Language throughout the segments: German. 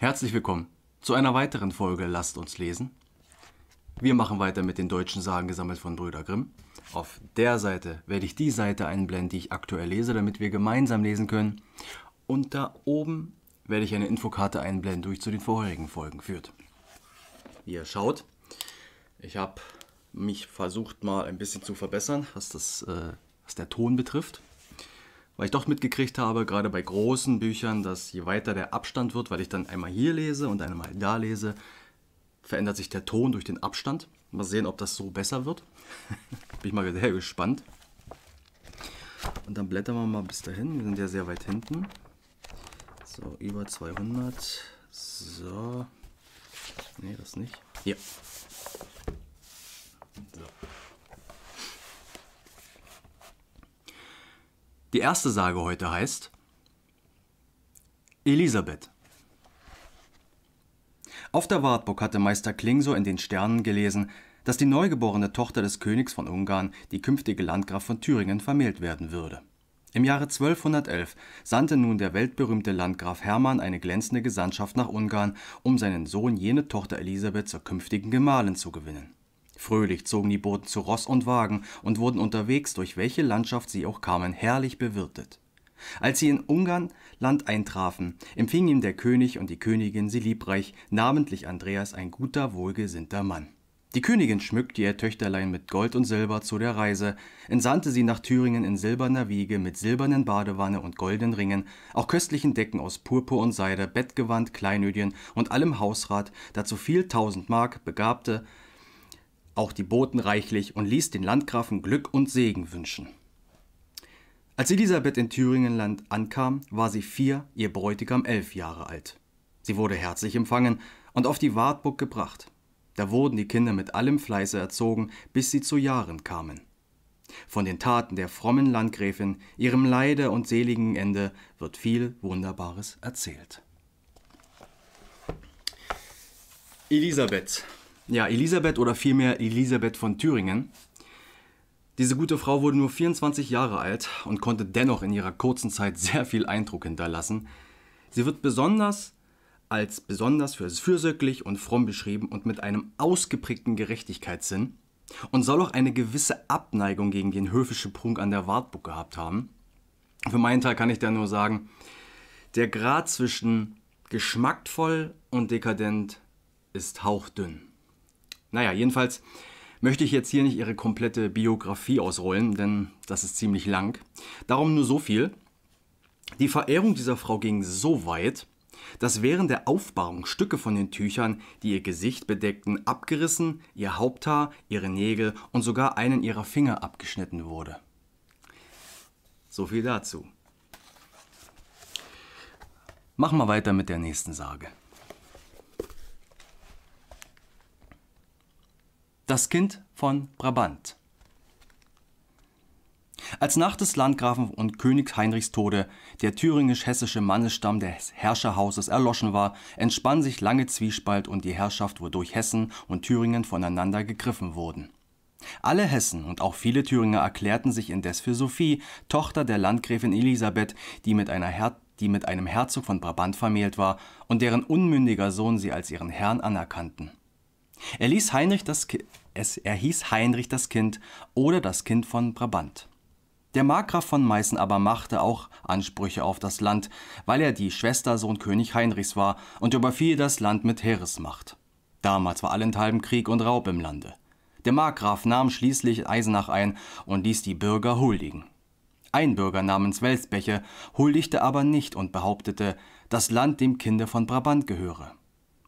Herzlich willkommen zu einer weiteren Folge Lasst uns lesen. Wir machen weiter mit den deutschen Sagen gesammelt von Brüder Grimm. Auf der Seite werde ich die Seite einblenden, die ich aktuell lese, damit wir gemeinsam lesen können. Und da oben werde ich eine Infokarte einblenden, die zu den vorherigen Folgen führt. Wie ihr schaut, ich habe mich versucht mal ein bisschen zu verbessern, was, das, äh, was der Ton betrifft weil ich doch mitgekriegt habe, gerade bei großen Büchern, dass je weiter der Abstand wird, weil ich dann einmal hier lese und einmal da lese, verändert sich der Ton durch den Abstand. Mal sehen, ob das so besser wird. Bin ich mal sehr gespannt. Und dann blättern wir mal bis dahin. Wir sind ja sehr weit hinten. So, über 200. So. Nee, das nicht. Hier. So. Die erste Sage heute heißt Elisabeth. Auf der Wartburg hatte Meister Klingso in den Sternen gelesen, dass die neugeborene Tochter des Königs von Ungarn, die künftige Landgraf von Thüringen, vermählt werden würde. Im Jahre 1211 sandte nun der weltberühmte Landgraf Hermann eine glänzende Gesandtschaft nach Ungarn, um seinen Sohn jene Tochter Elisabeth zur künftigen Gemahlin zu gewinnen. Fröhlich zogen die Boten zu Ross und Wagen und wurden unterwegs, durch welche Landschaft sie auch kamen, herrlich bewirtet. Als sie in Ungarn Land eintrafen, empfing ihm der König und die Königin sie liebreich, namentlich Andreas ein guter, wohlgesinnter Mann. Die Königin schmückte ihr Töchterlein mit Gold und Silber zu der Reise, entsandte sie nach Thüringen in silberner Wiege mit silbernen Badewanne und goldenen Ringen, auch köstlichen Decken aus Purpur und Seide, Bettgewand, Kleinödien und allem Hausrat, dazu viel tausend Mark, Begabte, auch die Boten reichlich und ließ den Landgrafen Glück und Segen wünschen. Als Elisabeth in Thüringenland ankam, war sie vier, ihr Bräutigam elf Jahre alt. Sie wurde herzlich empfangen und auf die Wartburg gebracht. Da wurden die Kinder mit allem Fleiße erzogen, bis sie zu Jahren kamen. Von den Taten der frommen Landgräfin, ihrem Leide und seligen Ende wird viel Wunderbares erzählt. Elisabeth ja, Elisabeth oder vielmehr Elisabeth von Thüringen. Diese gute Frau wurde nur 24 Jahre alt und konnte dennoch in ihrer kurzen Zeit sehr viel Eindruck hinterlassen. Sie wird besonders als besonders für fürsorglich und fromm beschrieben und mit einem ausgeprägten Gerechtigkeitssinn und soll auch eine gewisse Abneigung gegen den höfischen Prunk an der Wartburg gehabt haben. Für meinen Teil kann ich da nur sagen, der Grad zwischen geschmackvoll und dekadent ist hauchdünn. Naja, jedenfalls möchte ich jetzt hier nicht ihre komplette Biografie ausrollen, denn das ist ziemlich lang. Darum nur so viel. Die Verehrung dieser Frau ging so weit, dass während der Aufbahrung Stücke von den Tüchern, die ihr Gesicht bedeckten, abgerissen, ihr Haupthaar, ihre Nägel und sogar einen ihrer Finger abgeschnitten wurde. So viel dazu. Machen wir weiter mit der nächsten Sage. Das Kind von Brabant. Als nach des Landgrafen und König Heinrichs Tode der thüringisch-hessische Mannesstamm des Herrscherhauses erloschen war, entspann sich lange Zwiespalt und die Herrschaft, wodurch Hessen und Thüringen voneinander gegriffen wurden. Alle Hessen und auch viele Thüringer erklärten sich indes für Sophie, Tochter der Landgräfin Elisabeth, die mit, die mit einem Herzog von Brabant vermählt war und deren unmündiger Sohn sie als ihren Herrn anerkannten. Er, ließ Heinrich das es, er hieß Heinrich das Kind oder das Kind von Brabant. Der Markgraf von Meißen aber machte auch Ansprüche auf das Land, weil er die Schwestersohn König Heinrichs war und überfiel das Land mit Heeresmacht. Damals war allenthalben Krieg und Raub im Lande. Der Markgraf nahm schließlich Eisenach ein und ließ die Bürger huldigen. Ein Bürger namens Welsbeche huldigte aber nicht und behauptete, das Land dem Kinde von Brabant gehöre.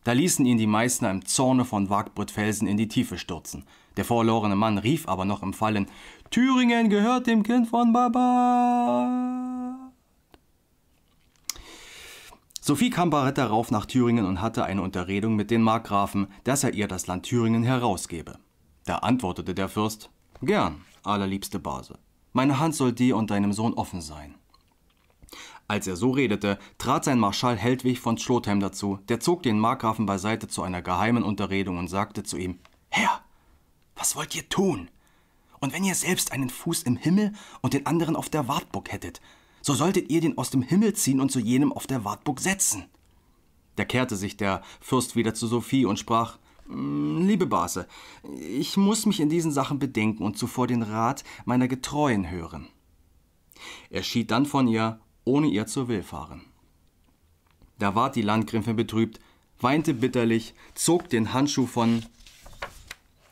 Da ließen ihn die Meißner im Zorne von Waagbrüttfelsen in die Tiefe stürzen. Der verlorene Mann rief aber noch im Fallen, Thüringen gehört dem Kind von Baba. Sophie kam barett darauf nach Thüringen und hatte eine Unterredung mit den Markgrafen, dass er ihr das Land Thüringen herausgebe. Da antwortete der Fürst, Gern, allerliebste Base. Meine Hand soll dir und deinem Sohn offen sein. Als er so redete, trat sein Marschall Heldwig von Schlotheim dazu, der zog den Markgrafen beiseite zu einer geheimen Unterredung und sagte zu ihm Herr, was wollt ihr tun? Und wenn ihr selbst einen Fuß im Himmel und den anderen auf der Wartburg hättet, so solltet ihr den aus dem Himmel ziehen und zu jenem auf der Wartburg setzen. Da kehrte sich der Fürst wieder zu Sophie und sprach hm, Liebe Base, ich muss mich in diesen Sachen bedenken und zuvor den Rat meiner Getreuen hören. Er schied dann von ihr ohne ihr zu willfahren. Da ward die Landgriffin betrübt, weinte bitterlich, zog den Handschuh von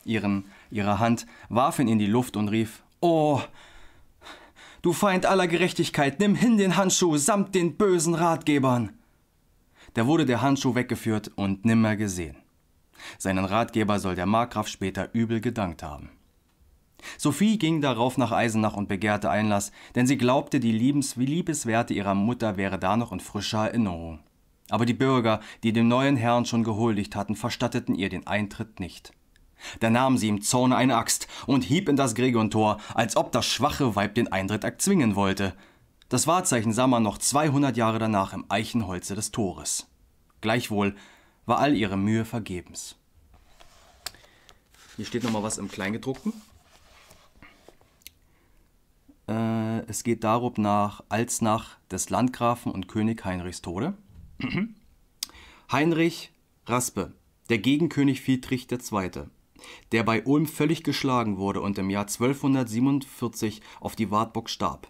ihren, ihrer Hand, warf ihn in die Luft und rief, Oh, du Feind aller Gerechtigkeit, nimm hin den Handschuh samt den bösen Ratgebern. Da wurde der Handschuh weggeführt und nimmer gesehen. Seinen Ratgeber soll der Markgraf später übel gedankt haben. Sophie ging darauf nach Eisenach und begehrte Einlass, denn sie glaubte, die liebens Liebeswerte ihrer Mutter wäre da noch in frischer Erinnerung. Aber die Bürger, die dem neuen Herrn schon gehuldigt hatten, verstatteten ihr den Eintritt nicht. Da nahm sie im Zorne eine Axt und hieb in das Gregontor, als ob das schwache Weib den Eintritt erzwingen wollte. Das Wahrzeichen sah man noch 200 Jahre danach im Eichenholze des Tores. Gleichwohl war all ihre Mühe vergebens. Hier steht nochmal was im Kleingedruckten. es geht darum nach als nach des Landgrafen und König Heinrichs Tode. Heinrich Raspe, der Gegenkönig Friedrich II., der bei Ulm völlig geschlagen wurde und im Jahr 1247 auf die Wartburg starb.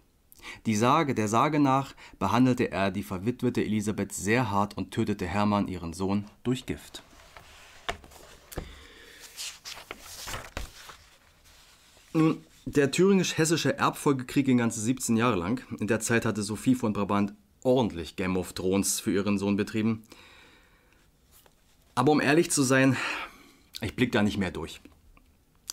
Die Sage, der Sage nach, behandelte er die verwitwete Elisabeth sehr hart und tötete Hermann, ihren Sohn, durch Gift. Nun, hm. Der thüringisch-hessische Erbfolgekrieg ging ganze 17 Jahre lang. In der Zeit hatte Sophie von Brabant ordentlich Game of Thrones für ihren Sohn betrieben. Aber um ehrlich zu sein, ich blick da nicht mehr durch.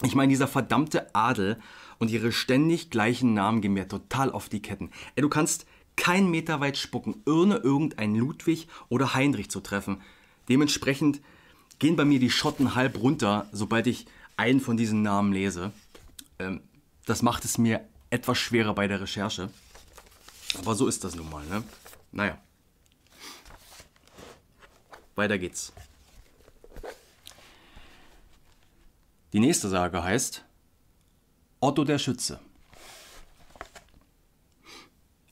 Ich meine, dieser verdammte Adel und ihre ständig gleichen Namen gehen mir total auf die Ketten. Ey, du kannst keinen Meter weit spucken, ohne irgendeinen Ludwig oder Heinrich zu treffen. Dementsprechend gehen bei mir die Schotten halb runter, sobald ich einen von diesen Namen lese. Ähm, das macht es mir etwas schwerer bei der Recherche. Aber so ist das nun mal. Ne? Naja. Weiter geht's. Die nächste Sage heißt Otto der Schütze.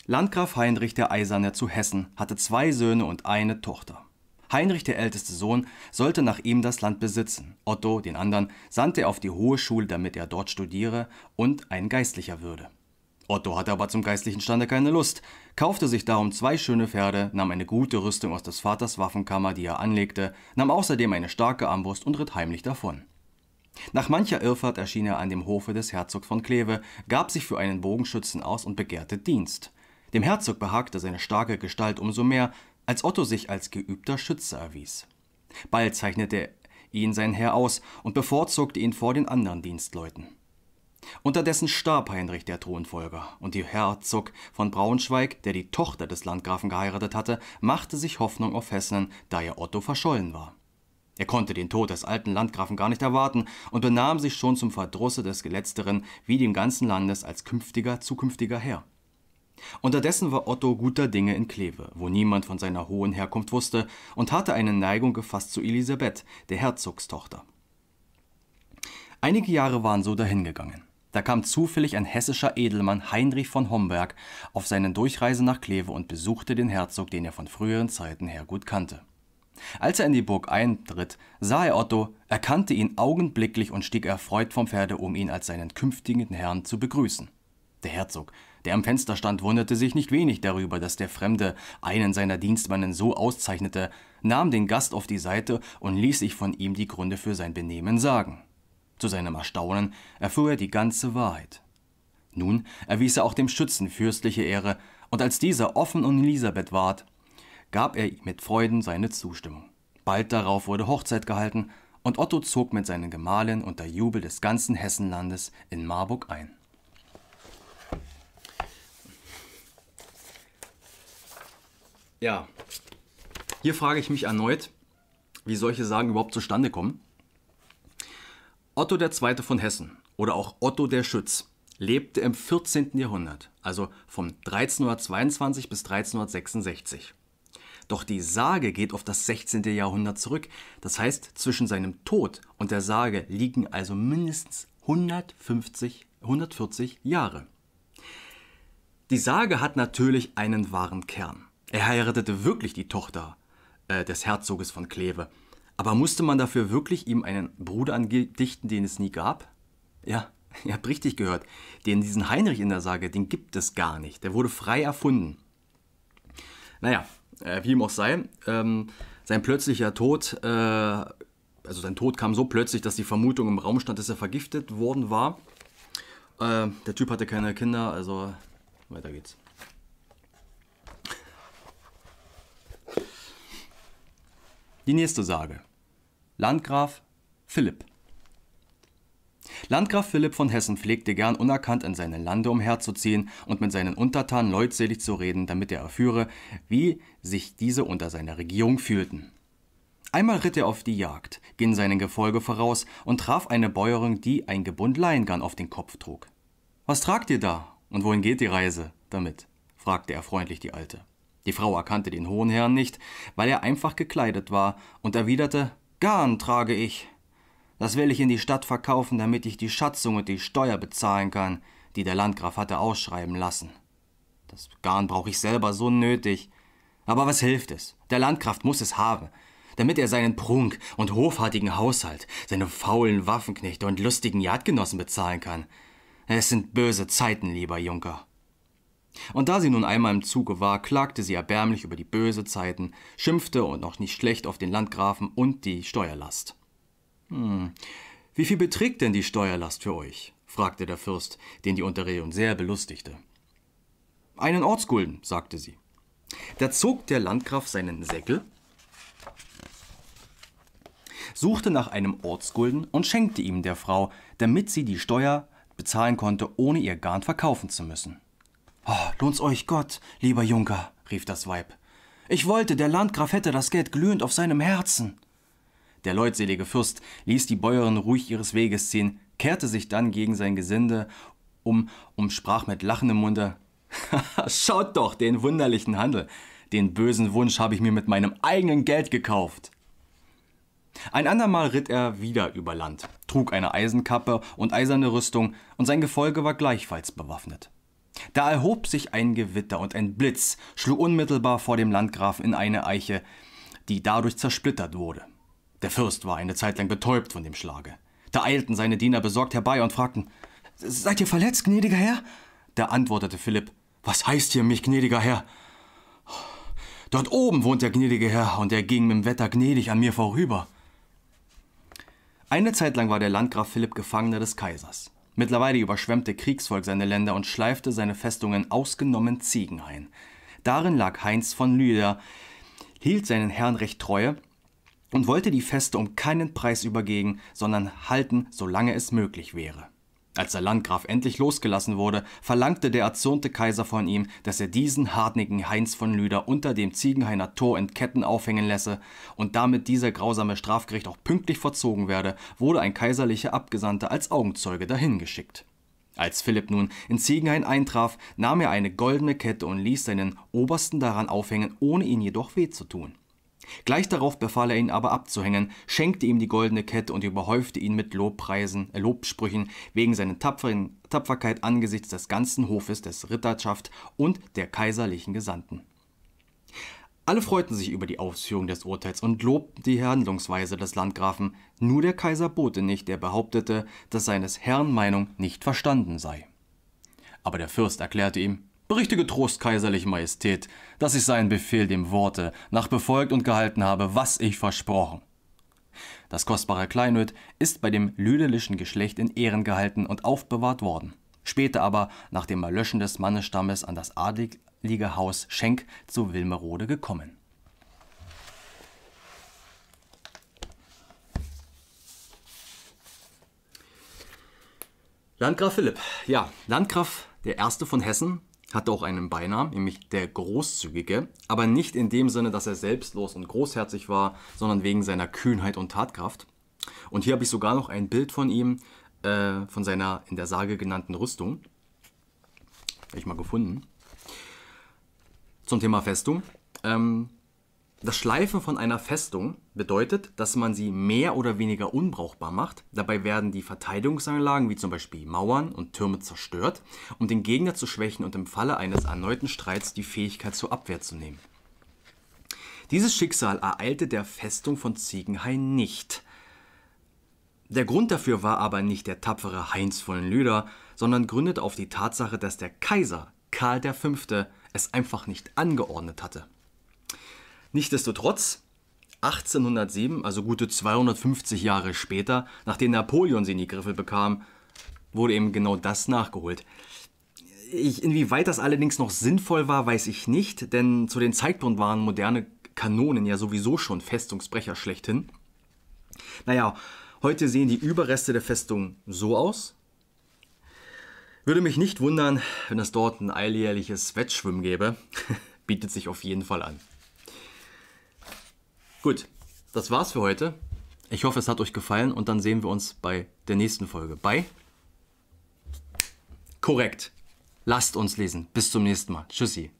Landgraf Heinrich der Eiserne zu Hessen hatte zwei Söhne und eine Tochter. Heinrich der älteste Sohn sollte nach ihm das Land besitzen. Otto, den anderen, sandte er auf die hohe Schule, damit er dort studiere und ein Geistlicher würde. Otto hatte aber zum geistlichen Stande keine Lust, kaufte sich darum zwei schöne Pferde, nahm eine gute Rüstung aus des Vaters Waffenkammer, die er anlegte, nahm außerdem eine starke Armbrust und ritt heimlich davon. Nach mancher Irrfahrt erschien er an dem Hofe des Herzogs von Kleve, gab sich für einen Bogenschützen aus und begehrte Dienst. Dem Herzog behagte seine starke Gestalt umso mehr, als Otto sich als geübter Schütze erwies. Bald zeichnete ihn sein Herr aus und bevorzugte ihn vor den anderen Dienstleuten. Unterdessen starb Heinrich der Thronfolger, und die Herzog von Braunschweig, der die Tochter des Landgrafen geheiratet hatte, machte sich Hoffnung auf Hessen, da ihr Otto verschollen war. Er konnte den Tod des alten Landgrafen gar nicht erwarten und benahm sich schon zum Verdrusse des Letzteren wie dem ganzen Landes als künftiger, zukünftiger Herr. Unterdessen war Otto guter Dinge in Kleve, wo niemand von seiner hohen Herkunft wusste, und hatte eine Neigung gefasst zu Elisabeth, der Herzogstochter. Einige Jahre waren so dahingegangen. Da kam zufällig ein hessischer Edelmann Heinrich von Homberg auf seinen Durchreisen nach Kleve und besuchte den Herzog, den er von früheren Zeiten her gut kannte. Als er in die Burg eintritt, sah er Otto, erkannte ihn augenblicklich und stieg erfreut vom Pferde, um ihn als seinen künftigen Herrn zu begrüßen. Der Herzog der am Fenster stand, wunderte sich nicht wenig darüber, dass der Fremde einen seiner Dienstmannen so auszeichnete, nahm den Gast auf die Seite und ließ sich von ihm die Gründe für sein Benehmen sagen. Zu seinem Erstaunen erfuhr er die ganze Wahrheit. Nun erwies er auch dem Schützen fürstliche Ehre, und als dieser offen um Elisabeth ward, gab er ihm mit Freuden seine Zustimmung. Bald darauf wurde Hochzeit gehalten, und Otto zog mit seinen Gemahlen unter Jubel des ganzen Hessenlandes in Marburg ein. Ja, hier frage ich mich erneut, wie solche Sagen überhaupt zustande kommen. Otto II. von Hessen oder auch Otto der Schütz lebte im 14. Jahrhundert, also von 1322 bis 1366. Doch die Sage geht auf das 16. Jahrhundert zurück. Das heißt, zwischen seinem Tod und der Sage liegen also mindestens 150, 140 Jahre. Die Sage hat natürlich einen wahren Kern. Er heiratete wirklich die Tochter äh, des Herzoges von Kleve. Aber musste man dafür wirklich ihm einen Bruder andichten, den es nie gab? Ja, ihr habt richtig gehört. Den, diesen Heinrich in der Sage, den gibt es gar nicht. Der wurde frei erfunden. Naja, äh, wie ihm auch sei, ähm, sein plötzlicher Tod, äh, also sein Tod kam so plötzlich, dass die Vermutung im Raum stand, dass er vergiftet worden war. Äh, der Typ hatte keine Kinder, also weiter geht's. Die nächste Sage. Landgraf Philipp. Landgraf Philipp von Hessen pflegte gern unerkannt in seine Lande umherzuziehen und mit seinen Untertanen leutselig zu reden, damit er erführe, wie sich diese unter seiner Regierung fühlten. Einmal ritt er auf die Jagd, ging seinem Gefolge voraus und traf eine Bäuerin, die ein Gebund Leingarn auf den Kopf trug. Was tragt ihr da und wohin geht die Reise damit? fragte er freundlich die Alte. Die Frau erkannte den hohen Herrn nicht, weil er einfach gekleidet war und erwiderte: Garn trage ich. Das will ich in die Stadt verkaufen, damit ich die Schatzung und die Steuer bezahlen kann, die der Landgraf hatte ausschreiben lassen. Das Garn brauche ich selber so nötig. Aber was hilft es? Der Landgraf muss es haben, damit er seinen Prunk und hofhartigen Haushalt, seine faulen Waffenknechte und lustigen Jagdgenossen bezahlen kann. Es sind böse Zeiten, lieber Junker. Und da sie nun einmal im Zuge war, klagte sie erbärmlich über die böse Zeiten, schimpfte und noch nicht schlecht auf den Landgrafen und die Steuerlast. Hm, wie viel beträgt denn die Steuerlast für euch? fragte der Fürst, den die Unterredung sehr belustigte. Einen Ortsgulden, sagte sie. Da zog der Landgraf seinen Säckel, suchte nach einem Ortsgulden und schenkte ihm der Frau, damit sie die Steuer bezahlen konnte, ohne ihr Garn verkaufen zu müssen. Oh, lohnt's euch Gott, lieber Junker, rief das Weib. Ich wollte, der Landgraf hätte das Geld glühend auf seinem Herzen. Der leutselige Fürst ließ die Bäuerin ruhig ihres Weges ziehen, kehrte sich dann gegen sein Gesinde um und sprach mit lachendem Munde: Schaut doch den wunderlichen Handel! Den bösen Wunsch habe ich mir mit meinem eigenen Geld gekauft! Ein andermal ritt er wieder über Land, trug eine Eisenkappe und eiserne Rüstung, und sein Gefolge war gleichfalls bewaffnet. Da erhob sich ein Gewitter und ein Blitz schlug unmittelbar vor dem Landgrafen in eine Eiche, die dadurch zersplittert wurde. Der Fürst war eine Zeit lang betäubt von dem Schlage. Da eilten seine Diener besorgt herbei und fragten, Seid ihr verletzt, gnädiger Herr? Da antwortete Philipp, Was heißt hier mich, gnädiger Herr? Dort oben wohnt der gnädige Herr, und er ging mit dem Wetter gnädig an mir vorüber. Eine Zeit lang war der Landgraf Philipp Gefangener des Kaisers. Mittlerweile überschwemmte Kriegsvolk seine Länder und schleifte seine Festungen ausgenommen Ziegen ein. Darin lag Heinz von Lüder, hielt seinen Herrn recht treue und wollte die Feste um keinen Preis übergeben, sondern halten, solange es möglich wäre. Als der Landgraf endlich losgelassen wurde, verlangte der erzürnte Kaiser von ihm, dass er diesen hartnäckigen Heinz von Lüder unter dem Ziegenhainer Tor in Ketten aufhängen lasse, und damit dieser grausame Strafgericht auch pünktlich verzogen werde, wurde ein kaiserlicher Abgesandter als Augenzeuge dahin geschickt. Als Philipp nun in Ziegenhain eintraf, nahm er eine goldene Kette und ließ seinen Obersten daran aufhängen, ohne ihn jedoch weh zu tun. Gleich darauf befahl er ihn aber abzuhängen, schenkte ihm die goldene Kette und überhäufte ihn mit Lobpreisen, äh Lobsprüchen wegen seiner tapferen Tapferkeit angesichts des ganzen Hofes, des Ritterschaft und der kaiserlichen Gesandten. Alle freuten sich über die Ausführung des Urteils und lobten die Handlungsweise des Landgrafen, nur der Kaiser bote nicht, der behauptete, dass seines Herrn Meinung nicht verstanden sei. Aber der Fürst erklärte ihm, Berichte getrost, kaiserliche Majestät, dass ich seinen Befehl dem Worte nach befolgt und gehalten habe, was ich versprochen. Das kostbare Kleinod ist bei dem lüdelischen Geschlecht in Ehren gehalten und aufbewahrt worden. Später aber, nach dem Erlöschen des Mannesstammes, an das adlige Haus Schenk zu Wilmerode gekommen. Landgraf Philipp, ja, Landgraf der Erste von Hessen, hatte auch einen Beinamen, nämlich der Großzügige, aber nicht in dem Sinne, dass er selbstlos und großherzig war, sondern wegen seiner Kühnheit und Tatkraft. Und hier habe ich sogar noch ein Bild von ihm, äh, von seiner in der Sage genannten Rüstung. Habe ich mal gefunden. Zum Thema Festung. Ähm, das Schleifen von einer Festung bedeutet, dass man sie mehr oder weniger unbrauchbar macht. Dabei werden die Verteidigungsanlagen wie zum Beispiel Mauern und Türme zerstört, um den Gegner zu schwächen und im Falle eines erneuten Streits die Fähigkeit zur Abwehr zu nehmen. Dieses Schicksal ereilte der Festung von Ziegenhain nicht. Der Grund dafür war aber nicht der tapfere Heinz von Lüder, sondern gründet auf die Tatsache, dass der Kaiser Karl V. es einfach nicht angeordnet hatte. Nichtsdestotrotz, 1807, also gute 250 Jahre später, nachdem Napoleon sie in die Griffe bekam, wurde eben genau das nachgeholt. Ich, inwieweit das allerdings noch sinnvoll war, weiß ich nicht, denn zu dem Zeitpunkt waren moderne Kanonen ja sowieso schon Festungsbrecher schlechthin. Naja, heute sehen die Überreste der Festung so aus. Würde mich nicht wundern, wenn es dort ein alljährliches Wettschwimmen gäbe. Bietet sich auf jeden Fall an. Gut, das war's für heute. Ich hoffe, es hat euch gefallen und dann sehen wir uns bei der nächsten Folge. Bye. Korrekt. Lasst uns lesen. Bis zum nächsten Mal. Tschüssi.